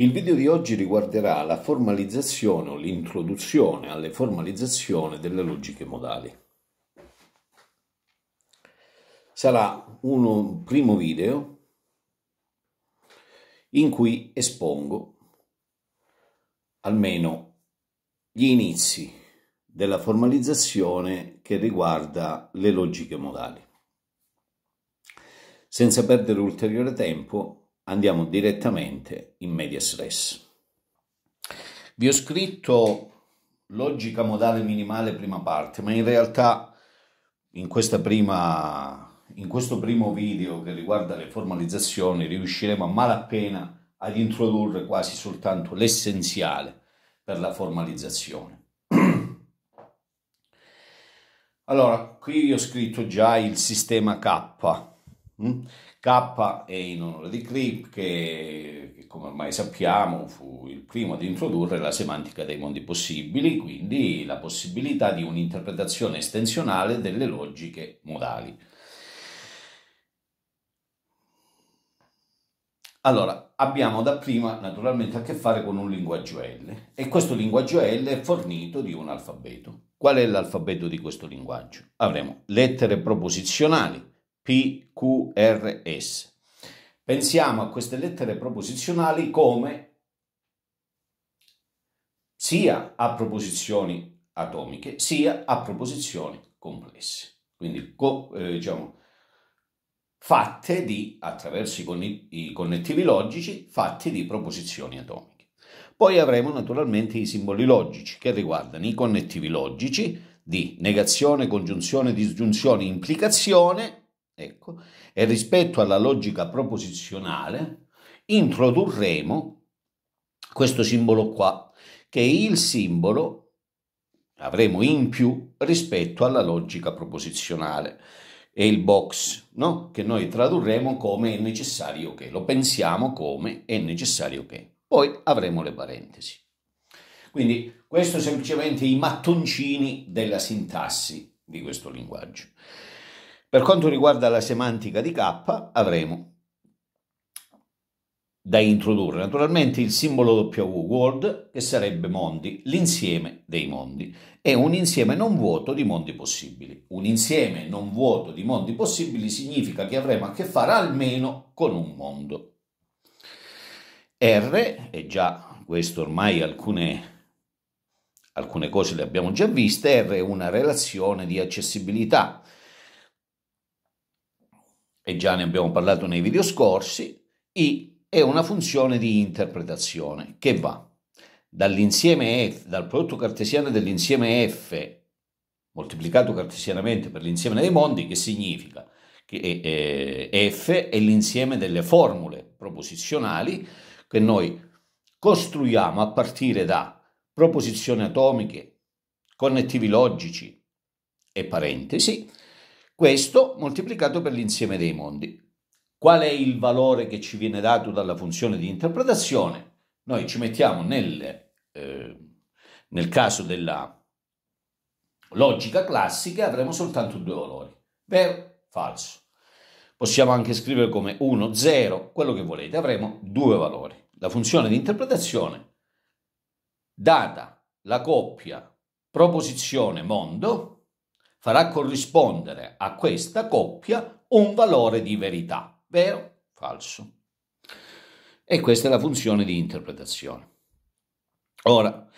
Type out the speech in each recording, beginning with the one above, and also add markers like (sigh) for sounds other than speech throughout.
Il video di oggi riguarderà la formalizzazione o l'introduzione alle formalizzazioni delle logiche modali. Sarà un primo video in cui espongo almeno gli inizi della formalizzazione che riguarda le logiche modali. Senza perdere ulteriore tempo, andiamo direttamente in medias res. Vi ho scritto logica modale minimale prima parte, ma in realtà in, prima, in questo primo video che riguarda le formalizzazioni riusciremo a malapena ad introdurre quasi soltanto l'essenziale per la formalizzazione. (clears throat) Allora, qui ho scritto già il sistema K. Hm? K è in onore di Cripp che, che, come ormai sappiamo, fu il primo ad introdurre la semantica dei mondi possibili, quindi la possibilità di un'interpretazione estensionale delle logiche modali. Allora, abbiamo dapprima naturalmente a che fare con un linguaggio L e questo linguaggio L è fornito di un alfabeto. Qual è l'alfabeto di questo linguaggio? Avremo lettere proposizionali, PQRS. Pensiamo a queste lettere proposizionali come sia a proposizioni atomiche sia a proposizioni complesse, quindi eh, diciamo, fatte di, attraverso i connettivi logici, fatte di proposizioni atomiche. Poi avremo naturalmente i simboli logici che riguardano i connettivi logici di negazione, congiunzione, disgiunzione, implicazione Ecco. E rispetto alla logica proposizionale introdurremo questo simbolo qua, che è il simbolo avremo in più rispetto alla logica proposizionale. È il box, no? Che noi tradurremo come è necessario che, lo pensiamo come è necessario che. Poi avremo le parentesi. Quindi questo semplicemente i mattoncini della sintassi di questo linguaggio. Per quanto riguarda la semantica di K, avremo da introdurre naturalmente il simbolo W world, che sarebbe mondi, l'insieme dei mondi, e un insieme non vuoto di mondi possibili. Un insieme non vuoto di mondi possibili significa che avremo a che fare almeno con un mondo. R, e già questo ormai alcune alcune cose le abbiamo già viste, R è una relazione di accessibilità e già ne abbiamo parlato nei video scorsi, I è una funzione di interpretazione che va dall'insieme F, dal prodotto cartesiano dell'insieme F moltiplicato cartesianamente per l'insieme dei mondi, che significa che eh, eh, F è l'insieme delle formule proposizionali che noi costruiamo a partire da proposizioni atomiche, connettivi logici e parentesi, questo moltiplicato per l'insieme dei mondi. Qual è il valore che ci viene dato dalla funzione di interpretazione? Noi ci mettiamo nel, eh, nel caso della logica classica, e avremo soltanto due valori, vero, falso. Possiamo anche scrivere come 1, 0, quello che volete, avremo due valori. La funzione di interpretazione data la coppia proposizione mondo farà corrispondere a questa coppia un valore di verità, vero? Falso. E questa è la funzione di interpretazione. Ora,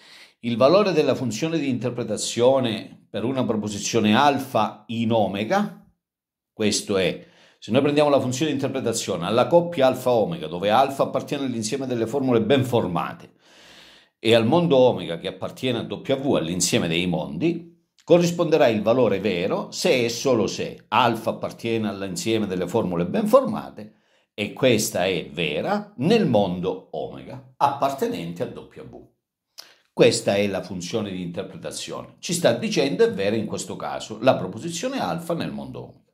il valore della funzione di interpretazione per una proposizione alfa in omega, questo è, se noi prendiamo la funzione di interpretazione alla coppia alfa omega, dove alfa appartiene all'insieme delle formule ben formate, e al mondo omega che appartiene a W, all'insieme dei mondi, corrisponderà il valore vero se e solo se alfa appartiene all'insieme delle formule ben formate e questa è vera nel mondo omega appartenente a W. Questa è la funzione di interpretazione. Ci sta dicendo è vera in questo caso la proposizione alfa nel mondo omega.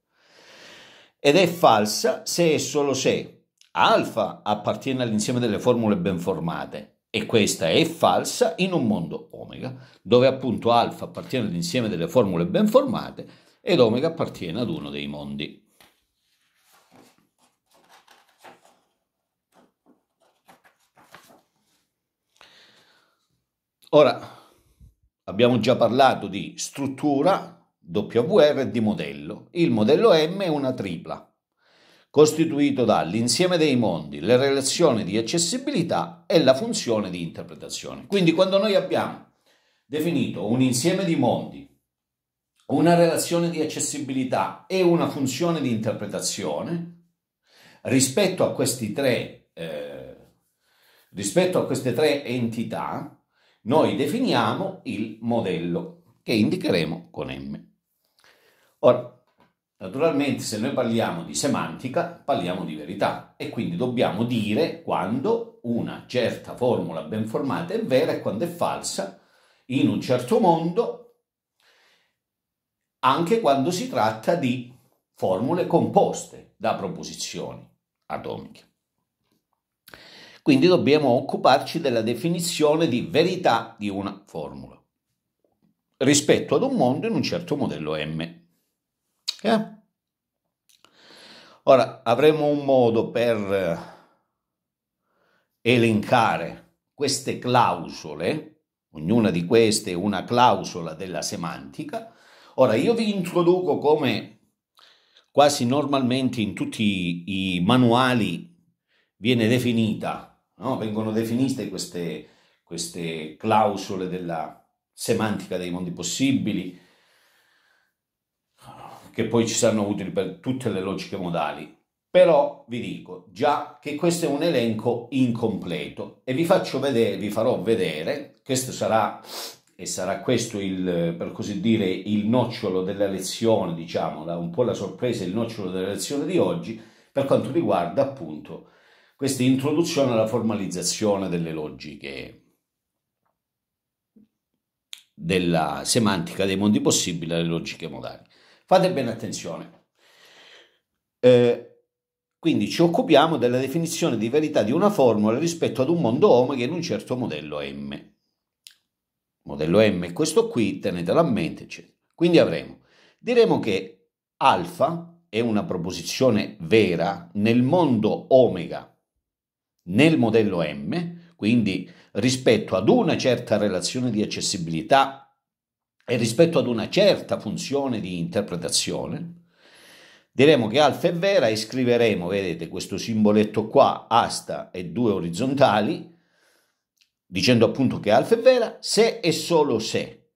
Ed è falsa se e solo se alfa appartiene all'insieme delle formule ben formate e questa è falsa in un mondo omega, dove appunto alfa appartiene all'insieme delle formule ben formate ed omega appartiene ad uno dei mondi. Ora, abbiamo già parlato di struttura, WR e di modello. Il modello M è una tripla costituito dall'insieme dei mondi, le relazioni di accessibilità e la funzione di interpretazione. Quindi quando noi abbiamo definito un insieme di mondi, una relazione di accessibilità e una funzione di interpretazione, rispetto a, tre, eh, rispetto a queste tre entità, noi definiamo il modello che indicheremo con M. Ora, Naturalmente se noi parliamo di semantica parliamo di verità e quindi dobbiamo dire quando una certa formula ben formata è vera e quando è falsa in un certo mondo anche quando si tratta di formule composte da proposizioni atomiche. Quindi dobbiamo occuparci della definizione di verità di una formula rispetto ad un mondo in un certo modello M. Eh? Ora avremo un modo per elencare queste clausole, ognuna di queste è una clausola della semantica. Ora io vi introduco come quasi normalmente in tutti i manuali viene definita, no? vengono definite queste, queste clausole della semantica dei mondi possibili, che poi ci saranno utili per tutte le logiche modali. Però vi dico già che questo è un elenco incompleto e vi faccio vedere, vi farò vedere, questo sarà e sarà questo il, per così dire, il nocciolo della lezione, diciamo, un po' la sorpresa, il nocciolo della lezione di oggi, per quanto riguarda appunto questa introduzione alla formalizzazione delle logiche della semantica dei mondi possibili alle logiche modali. Fate bene attenzione. Eh, quindi ci occupiamo della definizione di verità di una formula rispetto ad un mondo omega in un certo modello M. Modello M è questo qui, tenetelo a mente, eccetera. Quindi avremo, diremo che alfa è una proposizione vera nel mondo omega nel modello M, quindi rispetto ad una certa relazione di accessibilità e rispetto ad una certa funzione di interpretazione, diremo che alfa è vera e scriveremo, vedete, questo simboletto qua, asta e due orizzontali, dicendo appunto che alfa è vera se e solo se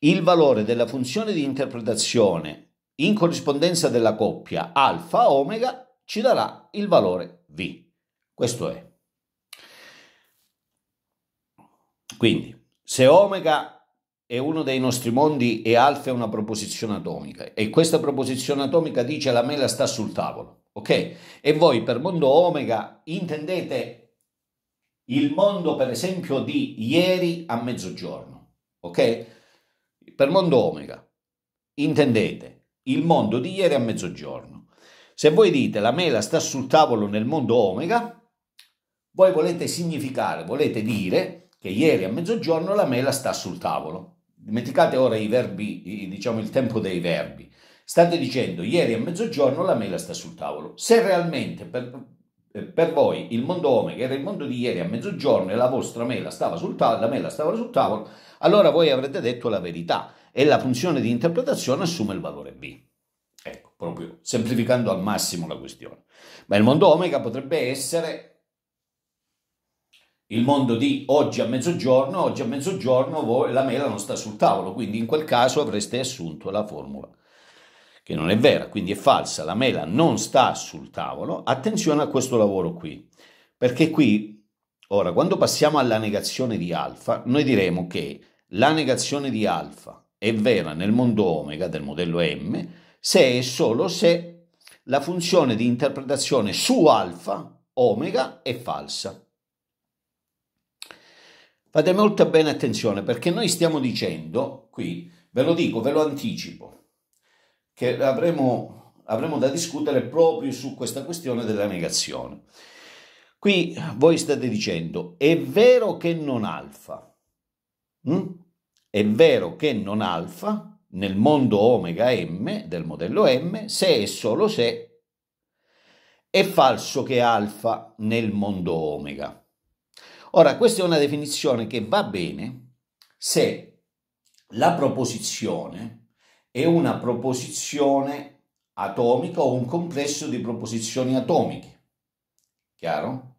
il valore della funzione di interpretazione in corrispondenza della coppia alfa omega ci darà il valore v. Questo è. Quindi, se omega è uno dei nostri mondi e alfa è una proposizione atomica e questa proposizione atomica dice la mela sta sul tavolo, ok? E voi per mondo omega intendete il mondo per esempio di ieri a mezzogiorno, ok? Per mondo omega intendete il mondo di ieri a mezzogiorno. Se voi dite la mela sta sul tavolo nel mondo omega, voi volete significare, volete dire che ieri a mezzogiorno la mela sta sul tavolo dimenticate ora i verbi, diciamo il tempo dei verbi. State dicendo ieri a mezzogiorno la mela sta sul tavolo. Se realmente per, eh, per voi il mondo Omega era il mondo di ieri a mezzogiorno e la vostra mela stava sul tavolo, la mela stava sul tavolo, allora voi avrete detto la verità e la funzione di interpretazione assume il valore B. Ecco, proprio semplificando al massimo la questione. Ma il mondo Omega potrebbe essere il mondo di oggi a mezzogiorno, oggi a mezzogiorno voi, la mela non sta sul tavolo, quindi in quel caso avreste assunto la formula che non è vera, quindi è falsa, la mela non sta sul tavolo. Attenzione a questo lavoro qui, perché qui ora quando passiamo alla negazione di alfa, noi diremo che la negazione di alfa è vera nel mondo omega del modello m se e solo se la funzione di interpretazione su alfa omega è falsa. Fate molto bene attenzione perché noi stiamo dicendo qui, ve lo dico, ve lo anticipo, che avremo, avremo da discutere proprio su questa questione della negazione. Qui voi state dicendo, è vero che non alfa, mm? è vero che non alfa nel mondo omega m del modello m se e solo se è falso che alfa nel mondo omega. Ora, questa è una definizione che va bene se la proposizione è una proposizione atomica o un complesso di proposizioni atomiche. Chiaro?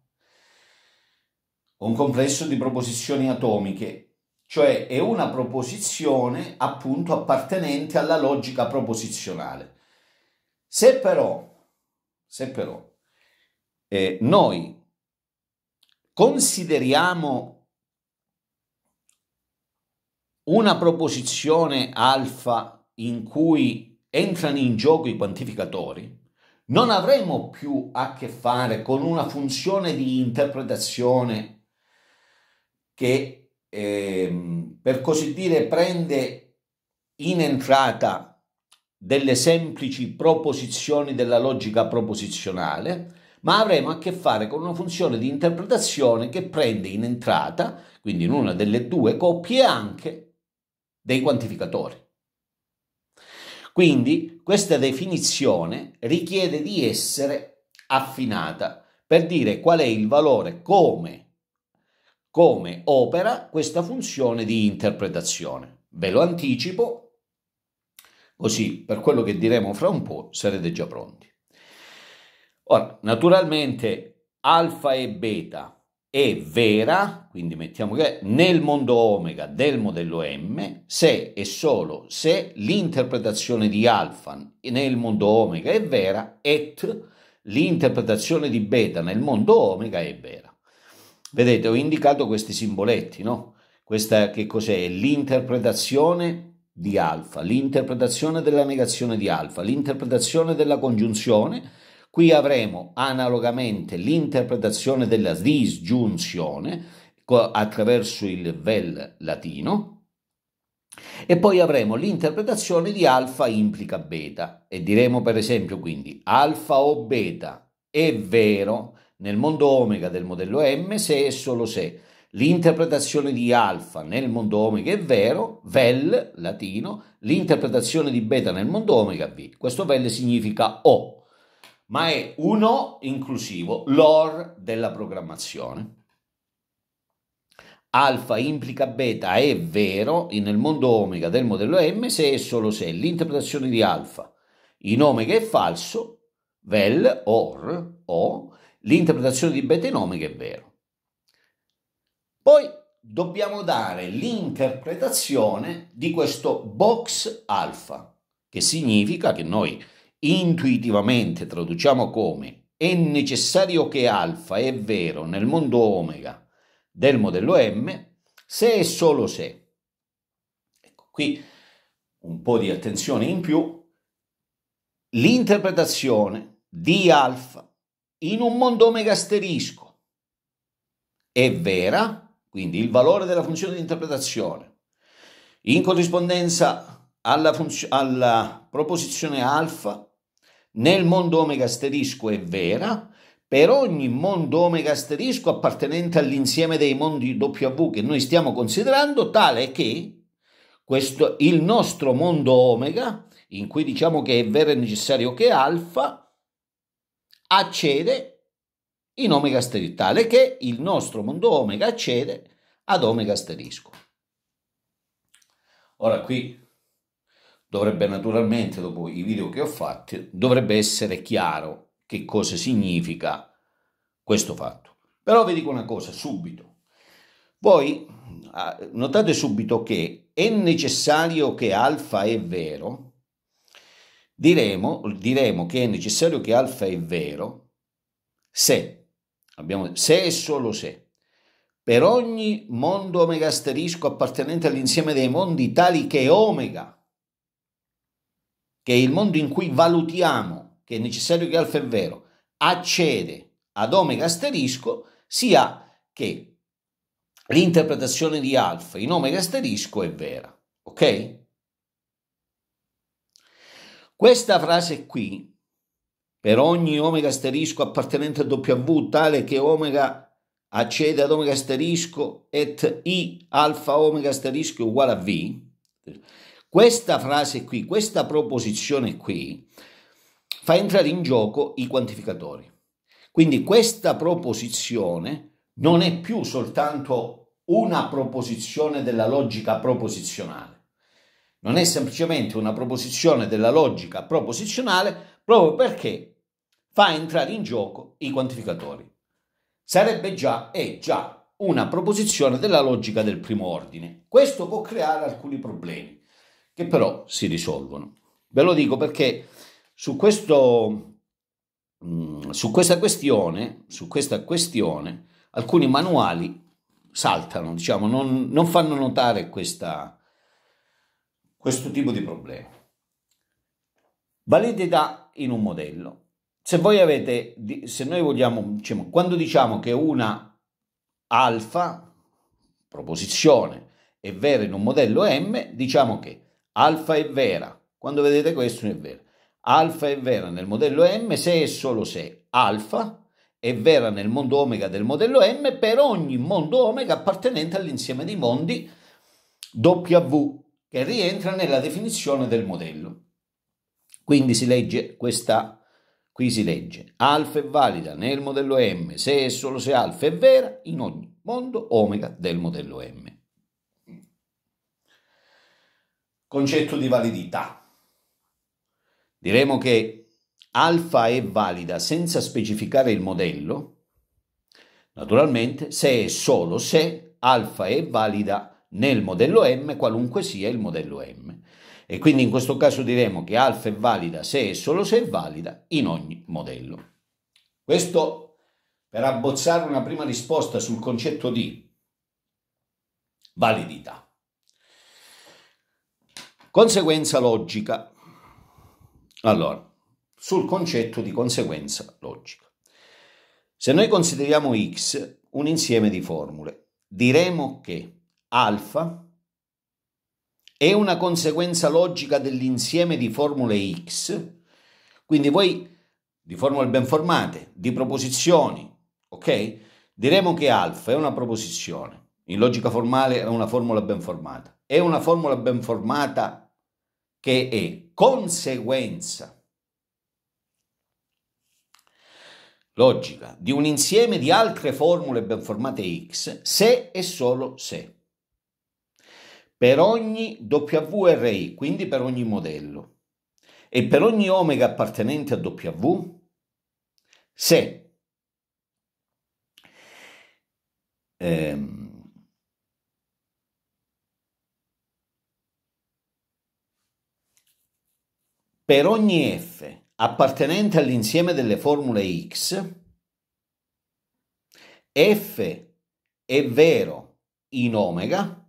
Un complesso di proposizioni atomiche, cioè è una proposizione appunto appartenente alla logica proposizionale. Se però, se però eh, noi consideriamo una proposizione alfa in cui entrano in gioco i quantificatori, non avremo più a che fare con una funzione di interpretazione che, eh, per così dire, prende in entrata delle semplici proposizioni della logica proposizionale, ma avremo a che fare con una funzione di interpretazione che prende in entrata, quindi in una delle due coppie, anche dei quantificatori. Quindi questa definizione richiede di essere affinata per dire qual è il valore, come, come opera questa funzione di interpretazione. Ve lo anticipo, così per quello che diremo fra un po' sarete già pronti. Ora, naturalmente alfa e beta è vera, quindi mettiamo che nel mondo omega del modello M, se e solo se l'interpretazione di alfa nel mondo omega è vera, et l'interpretazione di beta nel mondo omega è vera. Vedete, ho indicato questi simboletti, no? Questa che cos'è? L'interpretazione di alfa, l'interpretazione della negazione di alfa, l'interpretazione della congiunzione, Qui avremo analogamente l'interpretazione della disgiunzione attraverso il vel latino e poi avremo l'interpretazione di alfa implica beta e diremo per esempio quindi alfa o beta è vero nel mondo omega del modello M se e solo se l'interpretazione di alfa nel mondo omega è vero, vel latino, l'interpretazione di beta nel mondo omega v. Questo vel significa o, ma è uno inclusivo, l'OR della programmazione. Alfa implica beta è vero nel mondo omega del modello M se e solo se l'interpretazione di alfa in omega è falso, vel, or, o, l'interpretazione di beta in omega è vero. Poi dobbiamo dare l'interpretazione di questo box alfa, che significa che noi intuitivamente traduciamo come è necessario che alfa è vero nel mondo omega del modello M se e solo se. Ecco, qui un po' di attenzione in più. L'interpretazione di alfa in un mondo omega asterisco è vera, quindi il valore della funzione di interpretazione in corrispondenza alla, alla proposizione alfa nel mondo omega asterisco è vera per ogni mondo omega asterisco appartenente all'insieme dei mondi W che noi stiamo considerando, tale che questo, il nostro mondo omega, in cui diciamo che è vero e necessario che alfa, accede in omega asterisco, tale che il nostro mondo omega accede ad omega asterisco. Ora qui dovrebbe naturalmente, dopo i video che ho fatto, dovrebbe essere chiaro che cosa significa questo fatto. Però vi dico una cosa subito. Voi ah, notate subito che è necessario che alfa è vero, diremo, diremo che è necessario che alfa è vero se, abbiamo, se e solo se, per ogni mondo omega asterisco appartenente all'insieme dei mondi tali che omega che il mondo in cui valutiamo che è necessario che alfa è vero accede ad omega asterisco, sia che l'interpretazione di alfa in omega asterisco è vera. Ok? Questa frase qui, per ogni omega asterisco appartenente a W tale che omega accede ad omega asterisco et i alfa omega asterisco uguale a V, questa frase qui, questa proposizione qui, fa entrare in gioco i quantificatori. Quindi questa proposizione non è più soltanto una proposizione della logica proposizionale, non è semplicemente una proposizione della logica proposizionale proprio perché fa entrare in gioco i quantificatori. Sarebbe già, è già una proposizione della logica del primo ordine. Questo può creare alcuni problemi che però si risolvono. Ve lo dico perché su, questo, mm, su, questa, questione, su questa questione alcuni manuali saltano, diciamo, non, non fanno notare questa, questo tipo di problema. Validità in un modello. Se voi avete, se noi vogliamo, diciamo, quando diciamo che una alfa, proposizione, è vera in un modello M, diciamo che Alfa è vera. Quando vedete questo è vera. Alfa è vera nel modello M se e solo se alfa è vera nel mondo omega del modello M per ogni mondo omega appartenente all'insieme dei mondi W che rientra nella definizione del modello. Quindi si legge questa Qui si legge alfa è valida nel modello M se e solo se alfa è vera in ogni mondo omega del modello M. concetto di validità. Diremo che alfa è valida senza specificare il modello, naturalmente, se e solo se alfa è valida nel modello M, qualunque sia il modello M. E quindi in questo caso diremo che alfa è valida se e solo se è valida in ogni modello. Questo per abbozzare una prima risposta sul concetto di validità. Conseguenza logica. Allora, sul concetto di conseguenza logica. Se noi consideriamo x un insieme di formule, diremo che alfa è una conseguenza logica dell'insieme di formule x, quindi voi di formule ben formate, di proposizioni, ok? Diremo che alfa è una proposizione, in logica formale è una formula ben formata. È una formula ben formata che è conseguenza logica di un insieme di altre formule ben formate x se e solo se. Per ogni WRI, quindi per ogni modello, e per ogni omega appartenente a W, se ehm, per ogni f appartenente all'insieme delle formule x, f è vero in omega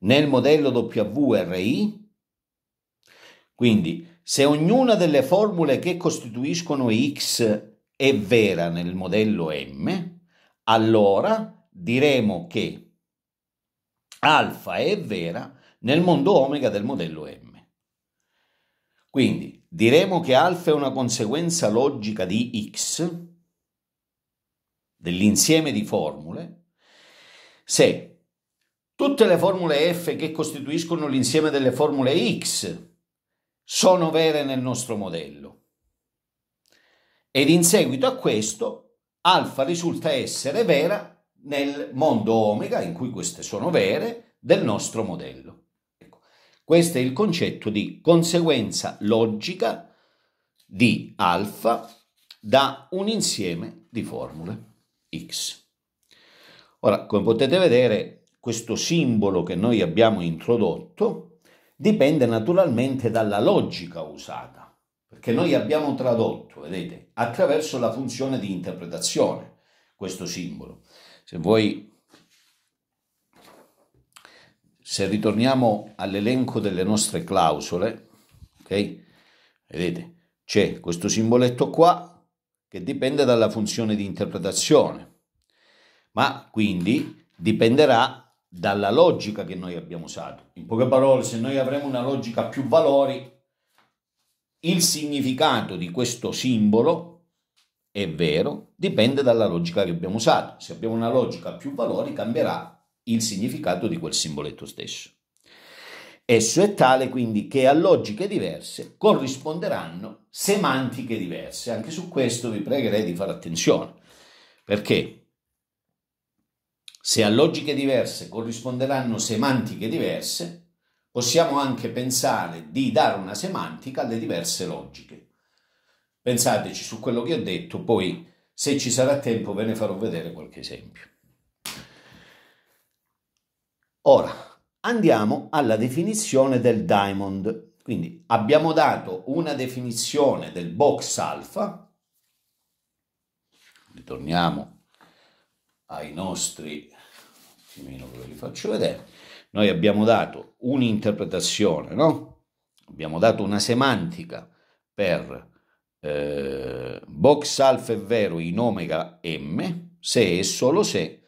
nel modello WRI, quindi se ognuna delle formule che costituiscono x è vera nel modello M, allora diremo che alfa è vera nel mondo omega del modello M. Quindi diremo che alfa è una conseguenza logica di x, dell'insieme di formule, se tutte le formule f che costituiscono l'insieme delle formule x sono vere nel nostro modello. Ed in seguito a questo, alfa risulta essere vera nel mondo omega, in cui queste sono vere, del nostro modello. Questo è il concetto di conseguenza logica di alfa da un insieme di formule x. Ora, come potete vedere, questo simbolo che noi abbiamo introdotto dipende naturalmente dalla logica usata, perché noi abbiamo tradotto, vedete, attraverso la funzione di interpretazione questo simbolo. Se voi se ritorniamo all'elenco delle nostre clausole, ok? Vedete, c'è questo simboletto qua che dipende dalla funzione di interpretazione, ma quindi dipenderà dalla logica che noi abbiamo usato. In poche parole, se noi avremo una logica a più valori, il significato di questo simbolo è vero, dipende dalla logica che abbiamo usato. Se abbiamo una logica a più valori, cambierà il significato di quel simboletto stesso. Esso è tale quindi che a logiche diverse corrisponderanno semantiche diverse. Anche su questo vi pregherei di fare attenzione, perché se a logiche diverse corrisponderanno semantiche diverse, possiamo anche pensare di dare una semantica alle diverse logiche. Pensateci su quello che ho detto, poi se ci sarà tempo ve ne farò vedere qualche esempio. Ora andiamo alla definizione del diamond. Quindi abbiamo dato una definizione del box alfa. Ritorniamo ai nostri, meno ve li faccio vedere. Noi abbiamo dato un'interpretazione, no? Abbiamo dato una semantica per eh, box alfa è vero in omega m se e solo se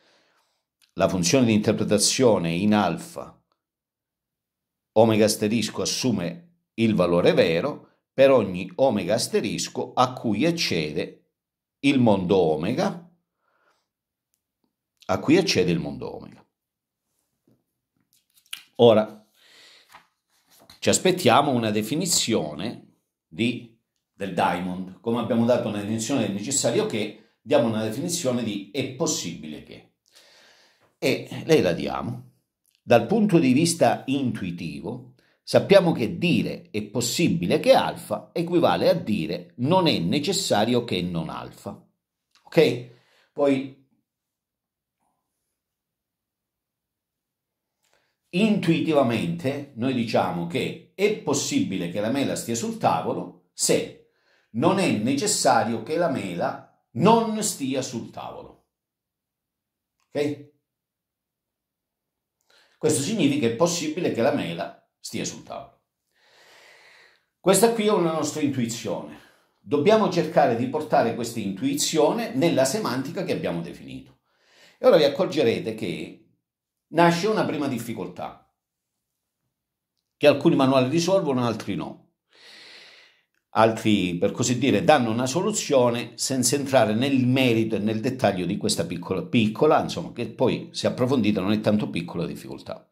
la funzione di interpretazione in alfa omega asterisco assume il valore vero per ogni omega asterisco a cui accede il mondo omega, a cui accede il mondo omega. Ora, ci aspettiamo una definizione di, del diamond, come abbiamo dato una definizione del necessario che, diamo una definizione di è possibile che e le diamo. Dal punto di vista intuitivo, sappiamo che dire è possibile che alfa equivale a dire non è necessario che non alfa. Ok? Poi intuitivamente noi diciamo che è possibile che la mela stia sul tavolo se non è necessario che la mela non stia sul tavolo. Ok? Questo significa che è possibile che la mela stia sul tavolo. Questa qui è una nostra intuizione. Dobbiamo cercare di portare questa intuizione nella semantica che abbiamo definito. E ora vi accorgerete che nasce una prima difficoltà, che alcuni manuali risolvono, altri no altri, per così dire, danno una soluzione senza entrare nel merito e nel dettaglio di questa piccola, piccola, insomma, che poi se approfondita non è tanto piccola difficoltà.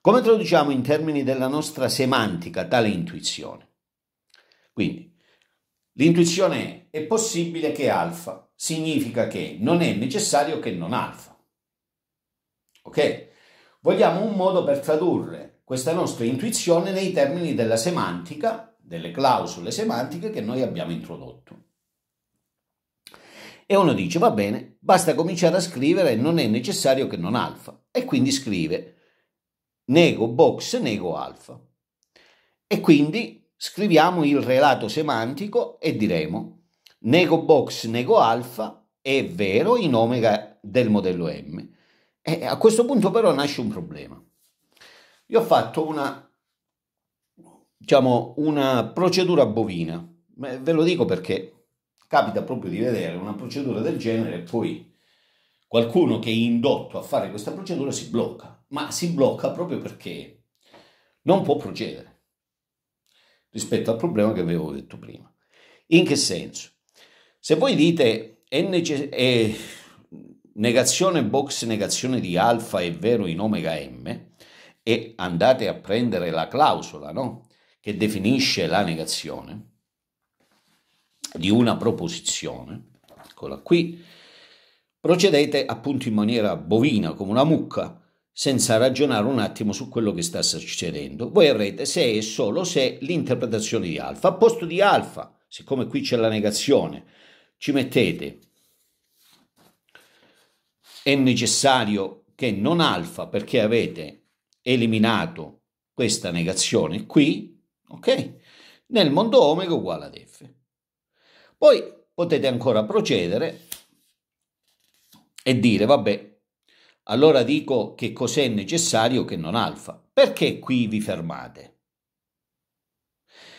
Come traduciamo in termini della nostra semantica tale intuizione? Quindi, l'intuizione è, è possibile che alfa significa che non è necessario che non alfa. Ok? Vogliamo un modo per tradurre questa nostra intuizione nei termini della semantica delle clausole semantiche che noi abbiamo introdotto. E uno dice, va bene, basta cominciare a scrivere, non è necessario che non alfa. E quindi scrive, nego box, nego alfa. E quindi scriviamo il relato semantico e diremo, nego box, nego alfa, è vero in omega del modello M. E a questo punto però nasce un problema. Io ho fatto una diciamo, una procedura bovina. Beh, ve lo dico perché capita proprio di vedere una procedura del genere e poi qualcuno che è indotto a fare questa procedura si blocca, ma si blocca proprio perché non può procedere rispetto al problema che avevo detto prima. In che senso? Se voi dite è, necess- è negazione box negazione di alfa è vero in omega m e andate a prendere la clausola, no? che definisce la negazione di una proposizione, eccola qui, procedete appunto in maniera bovina, come una mucca, senza ragionare un attimo su quello che sta succedendo. Voi avrete se e solo se l'interpretazione di alfa. A posto di alfa, siccome qui c'è la negazione, ci mettete è necessario che non alfa perché avete eliminato questa negazione qui ok? Nel mondo omega uguale ad f. Poi potete ancora procedere e dire, vabbè, allora dico che cos'è necessario che non alfa. Perché qui vi fermate?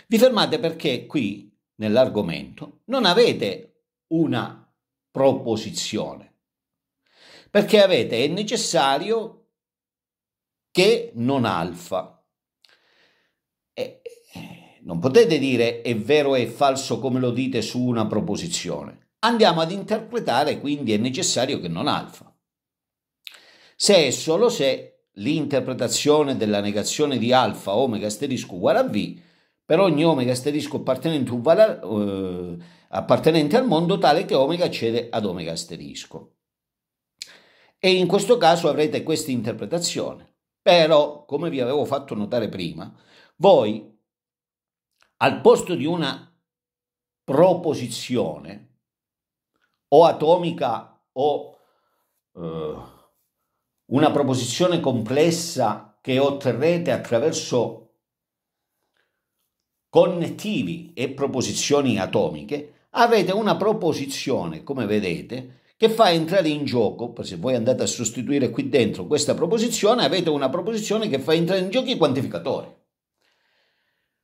Vi fermate perché qui, nell'argomento, non avete una proposizione. Perché avete è necessario che non alfa. Non potete dire è vero e falso come lo dite su una proposizione. Andiamo ad interpretare, quindi è necessario che non alfa. Se e solo se l'interpretazione della negazione di alfa omega asterisco uguale a v per ogni omega asterisco appartenente, uguale, eh, appartenente al mondo tale che omega cede ad omega asterisco. E in questo caso avrete questa interpretazione. Però, come vi avevo fatto notare prima, voi al posto di una proposizione o atomica o eh, una proposizione complessa che otterrete attraverso connettivi e proposizioni atomiche, avete una proposizione, come vedete, che fa entrare in gioco, se voi andate a sostituire qui dentro questa proposizione, avete una proposizione che fa entrare in gioco i quantificatori.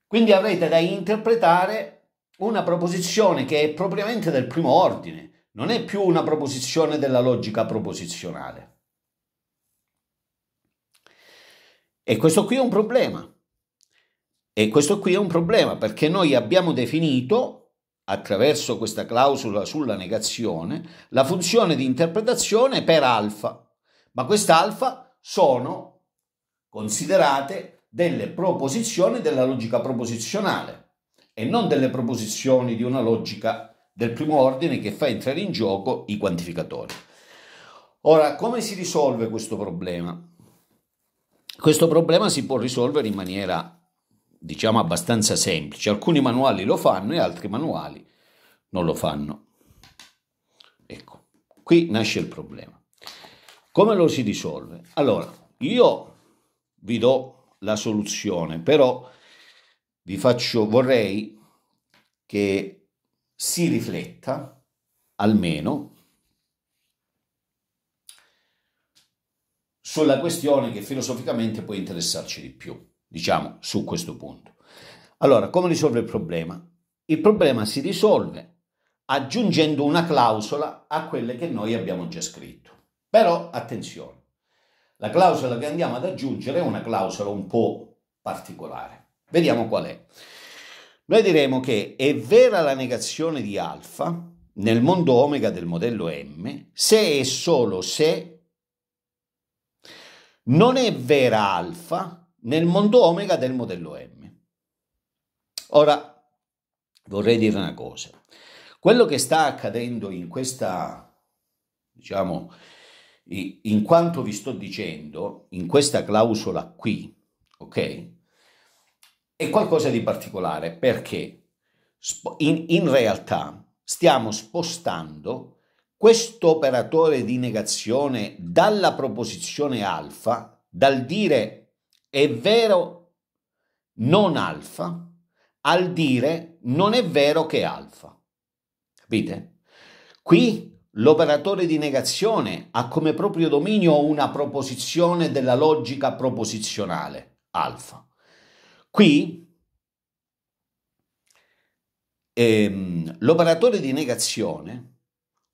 Quindi avrete da interpretare una proposizione che è propriamente del primo ordine, non è più una proposizione della logica proposizionale. E questo qui è un problema. E questo qui è un problema perché noi abbiamo definito, attraverso questa clausola sulla negazione, la funzione di interpretazione per alfa, ma quest'alfa sono considerate delle proposizioni della logica proposizionale e non delle proposizioni di una logica del primo ordine che fa entrare in gioco i quantificatori. Ora, come si risolve questo problema? Questo problema si può risolvere in maniera, diciamo, abbastanza semplice. Alcuni manuali lo fanno e altri manuali non lo fanno. Ecco, qui nasce il problema. Come lo si risolve? Allora, io vi do la soluzione, però vi faccio, vorrei che si rifletta almeno sulla questione che filosoficamente può interessarci di più, diciamo, su questo punto. Allora, come risolve il problema? Il problema si risolve aggiungendo una clausola a quelle che noi abbiamo già scritto. Però attenzione, la clausola che andiamo ad aggiungere è una clausola un po' particolare. Vediamo qual è. Noi diremo che è vera la negazione di alfa nel mondo omega del modello M se e solo se non è vera alfa nel mondo omega del modello M. Ora vorrei dire una cosa. Quello che sta accadendo in questa diciamo in quanto vi sto dicendo, in questa clausola qui, ok? È qualcosa di particolare perché in, in realtà stiamo spostando questo operatore di negazione dalla proposizione alfa, dal dire è vero non alfa, al dire non è vero che è alfa. Capite? Qui L'operatore di negazione ha come proprio dominio una proposizione della logica proposizionale, alfa. Qui ehm, l'operatore di negazione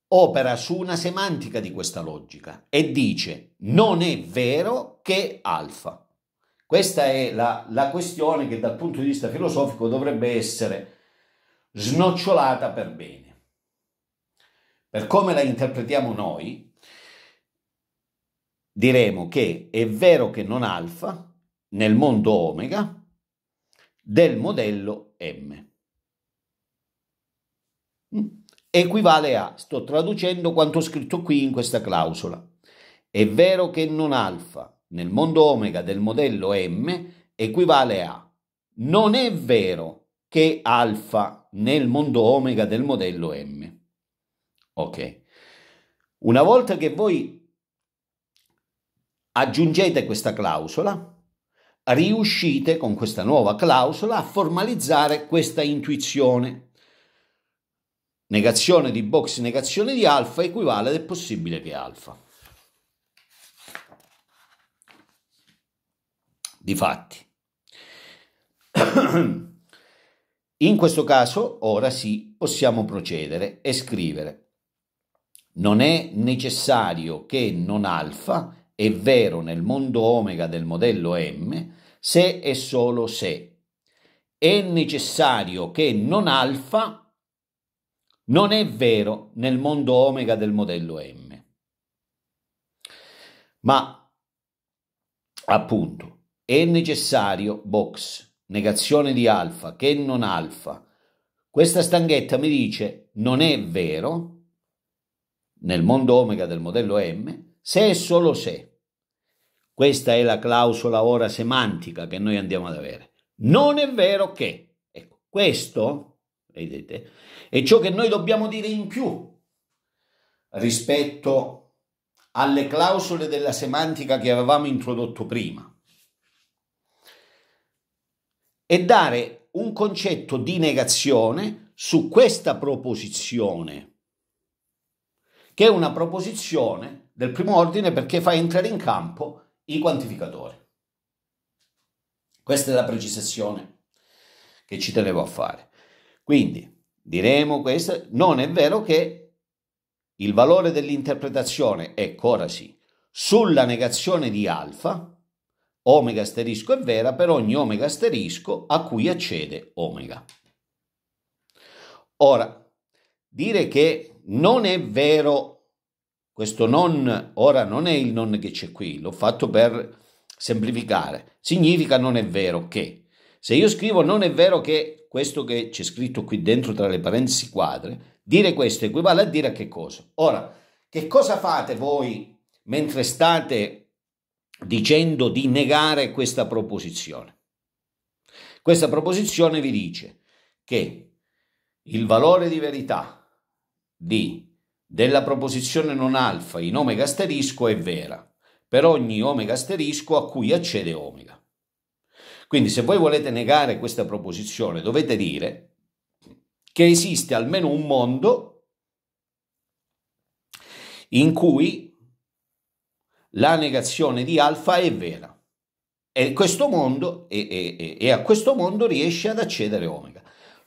opera su una semantica di questa logica e dice non è vero che alfa. Questa è la, la questione che dal punto di vista filosofico dovrebbe essere snocciolata per bene per come la interpretiamo noi, diremo che è vero che non alfa nel mondo omega del modello M. Mm? Equivale a, sto traducendo quanto scritto qui in questa clausola, è vero che non alfa nel mondo omega del modello M equivale a non è vero che alfa nel mondo omega del modello M. Ok. Una volta che voi aggiungete questa clausola, riuscite con questa nuova clausola a formalizzare questa intuizione. Negazione di box, negazione di alfa equivale ad è possibile che alfa. Difatti, (clears throat) in questo caso ora sì possiamo procedere e scrivere non è necessario che non alfa è vero nel mondo omega del modello M se e solo se. È necessario che non alfa non è vero nel mondo omega del modello M. Ma appunto è necessario box negazione di alfa che non alfa. Questa stanghetta mi dice non è vero nel mondo omega del modello M se e solo se. Questa è la clausola ora semantica che noi andiamo ad avere. Non è vero che. Ecco, questo, vedete, è ciò che noi dobbiamo dire in più rispetto alle clausole della semantica che avevamo introdotto prima. E dare un concetto di negazione su questa proposizione che è una proposizione del primo ordine perché fa entrare in campo i quantificatori. Questa è la precisazione che ci tenevo a fare. Quindi diremo questo, non è vero che il valore dell'interpretazione, ecco ora sì, sulla negazione di alfa, omega asterisco è vera per ogni omega asterisco a cui accede omega. Ora, dire che non è vero, questo non, ora non è il non che c'è qui, l'ho fatto per semplificare, significa non è vero che. Se io scrivo non è vero che questo che c'è scritto qui dentro tra le parentesi quadre, dire questo equivale a dire a che cosa. Ora, che cosa fate voi mentre state dicendo di negare questa proposizione? Questa proposizione vi dice che il valore di verità D. Della proposizione non alfa in omega asterisco è vera per ogni omega asterisco a cui accede omega. Quindi se voi volete negare questa proposizione dovete dire che esiste almeno un mondo in cui la negazione di alfa è vera e, questo mondo, e, e, e a questo mondo riesce ad accedere omega.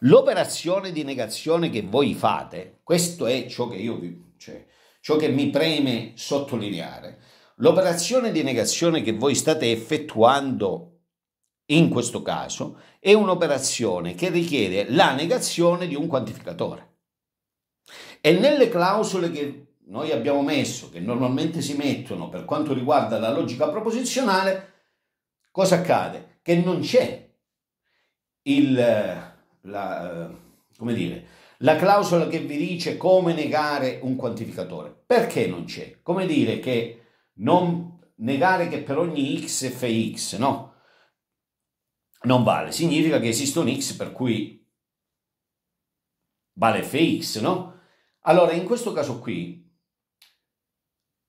L'operazione di negazione che voi fate, questo è ciò che io vi, cioè, ciò che mi preme sottolineare. L'operazione di negazione che voi state effettuando in questo caso è un'operazione che richiede la negazione di un quantificatore. E nelle clausole che noi abbiamo messo, che normalmente si mettono per quanto riguarda la logica proposizionale, cosa accade? Che non c'è il la, eh, come dire, la clausola che vi dice come negare un quantificatore. Perché non c'è? Come dire che non negare che per ogni x fx, no? Non vale, significa che esiste un x per cui vale fx, no? Allora, in questo caso qui,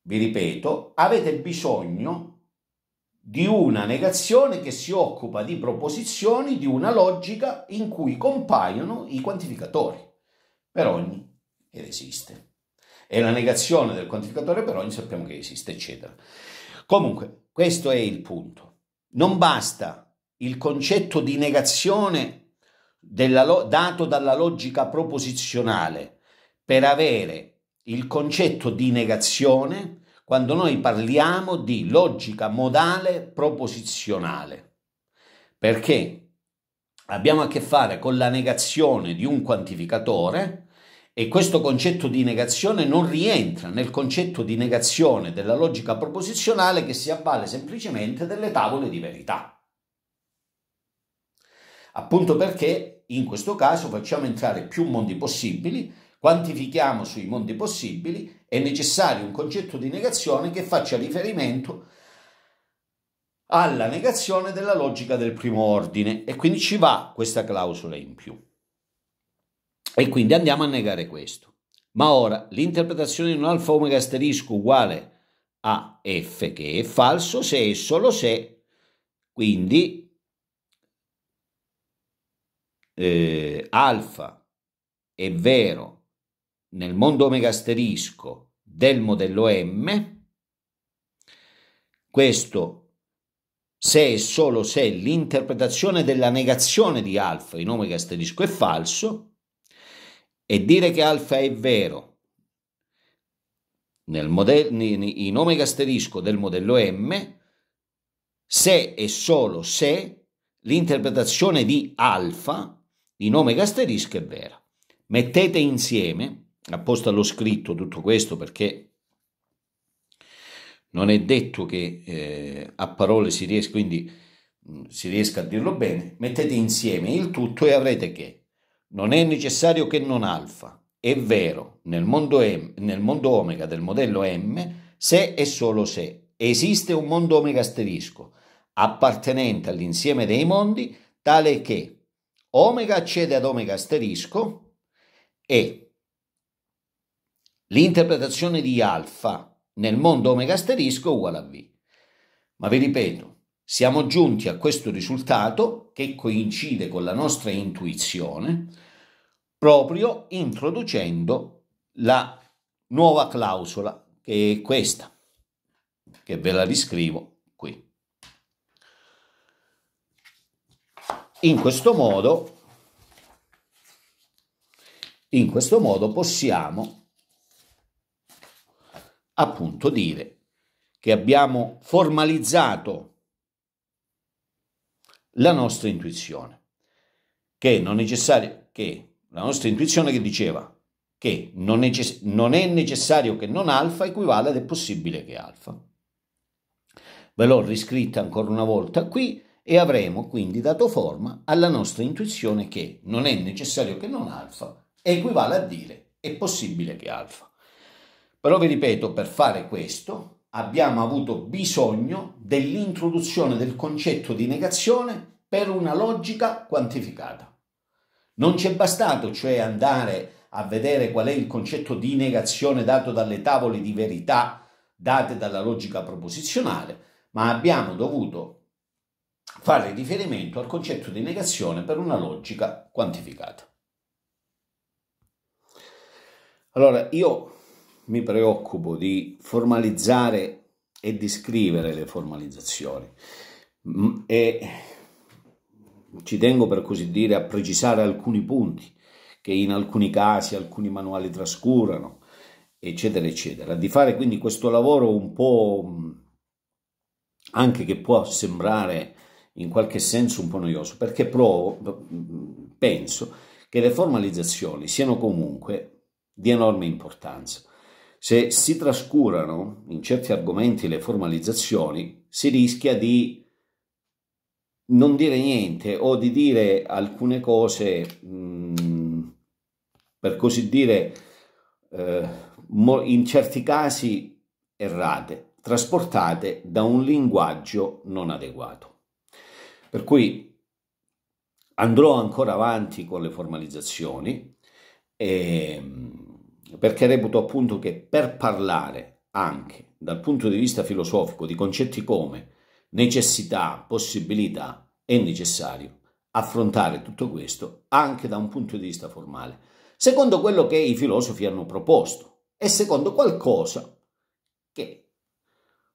vi ripeto, avete bisogno di una negazione che si occupa di proposizioni, di una logica in cui compaiono i quantificatori per ogni ed esiste. E la negazione del quantificatore per ogni sappiamo che esiste, eccetera. Comunque, questo è il punto. Non basta il concetto di negazione della, dato dalla logica proposizionale per avere il concetto di negazione quando noi parliamo di logica modale proposizionale, perché abbiamo a che fare con la negazione di un quantificatore e questo concetto di negazione non rientra nel concetto di negazione della logica proposizionale che si avvale semplicemente delle tavole di verità. Appunto perché in questo caso facciamo entrare più mondi possibili quantifichiamo sui mondi possibili, è necessario un concetto di negazione che faccia riferimento alla negazione della logica del primo ordine e quindi ci va questa clausola in più. E quindi andiamo a negare questo. Ma ora l'interpretazione di un alfa omega asterisco uguale a f che è falso se e solo se, quindi eh, alfa è vero nel mondo omega asterisco del modello M, questo se e solo se l'interpretazione della negazione di alfa in omega asterisco è falso, e dire che alfa è vero nel modello, in omega asterisco del modello M, se e solo se l'interpretazione di alfa in omega asterisco è vera. Mettete insieme apposta l'ho scritto tutto questo perché non è detto che eh, a parole si riesca, quindi mh, mm, si riesca a dirlo bene, mettete insieme il tutto e avrete che non è necessario che non alfa, è vero, nel mondo, M, nel mondo omega del modello M, se e solo se esiste un mondo omega asterisco appartenente all'insieme dei mondi, tale che omega accede ad omega asterisco e L'interpretazione di alfa nel mondo omega asterisco uguale a V. Ma vi ripeto, siamo giunti a questo risultato che coincide con la nostra intuizione proprio introducendo la nuova clausola che è questa, che ve la riscrivo qui. In questo modo, in questo modo possiamo appunto dire che abbiamo formalizzato la nostra intuizione, che non è necessario che la nostra intuizione che diceva che non, necess- non è necessario che non alfa equivale ad è possibile che alfa. Ve l'ho riscritta ancora una volta qui e avremo quindi dato forma alla nostra intuizione che non è necessario che non alfa equivale a dire è possibile che alfa. Però vi ripeto, per fare questo abbiamo avuto bisogno dell'introduzione del concetto di negazione per una logica quantificata. Non ci è bastato cioè andare a vedere qual è il concetto di negazione dato dalle tavole di verità date dalla logica proposizionale, ma abbiamo dovuto fare riferimento al concetto di negazione per una logica quantificata. Allora, io mi preoccupo di formalizzare e di scrivere le formalizzazioni mm, e ci tengo per così dire a precisare alcuni punti che in alcuni casi alcuni manuali trascurano eccetera eccetera di fare quindi questo lavoro un po' mm, anche che può sembrare in qualche senso un po' noioso perché provo, mm, penso che le formalizzazioni siano comunque di enorme importanza se si trascurano in certi argomenti le formalizzazioni, si rischia di non dire niente o di dire alcune cose, mh, mm, per così dire, eh, in certi casi errate, trasportate da un linguaggio non adeguato. Per cui andrò ancora avanti con le formalizzazioni. E, ehm, perché reputo appunto che per parlare anche dal punto di vista filosofico di concetti come necessità, possibilità, è necessario affrontare tutto questo anche da un punto di vista formale, secondo quello che i filosofi hanno proposto e secondo qualcosa che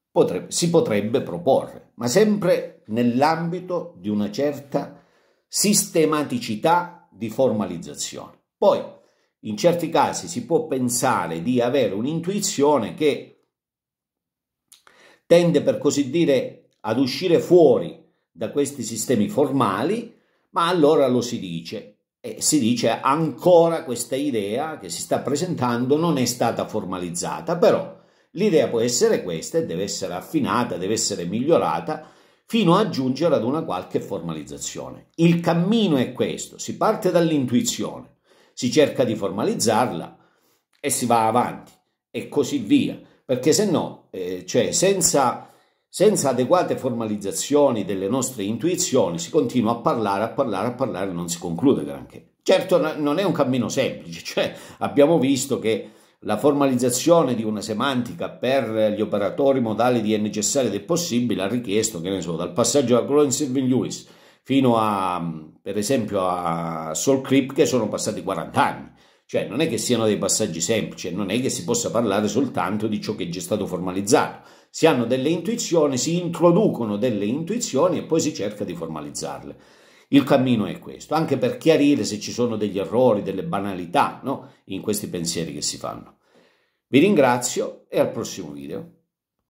potrebbe, si potrebbe proporre, ma sempre nell'ambito di una certa sistematicità di formalizzazione. Poi, in certi casi si può pensare di avere un'intuizione che tende per così dire ad uscire fuori da questi sistemi formali, ma allora lo si dice e si dice ancora questa idea che si sta presentando non è stata formalizzata, però l'idea può essere questa e deve essere affinata, deve essere migliorata fino a giungere ad una qualche formalizzazione. Il cammino è questo, si parte dall'intuizione, si cerca di formalizzarla e si va avanti e così via, perché se no, eh, cioè senza, senza adeguate formalizzazioni delle nostre intuizioni si continua a parlare, a parlare, a parlare e non si conclude granché. Certo non è un cammino semplice, cioè abbiamo visto che la formalizzazione di una semantica per gli operatori modali di è necessaria ed è possibile ha richiesto, che ne so, dal passaggio a Groen Sylvan Lewis fino a, per esempio, a Soul Creep che sono passati 40 anni. Cioè non è che siano dei passaggi semplici, non è che si possa parlare soltanto di ciò che è già stato formalizzato. Si hanno delle intuizioni, si introducono delle intuizioni e poi si cerca di formalizzarle. Il cammino è questo, anche per chiarire se ci sono degli errori, delle banalità no? in questi pensieri che si fanno. Vi ringrazio e al prossimo video.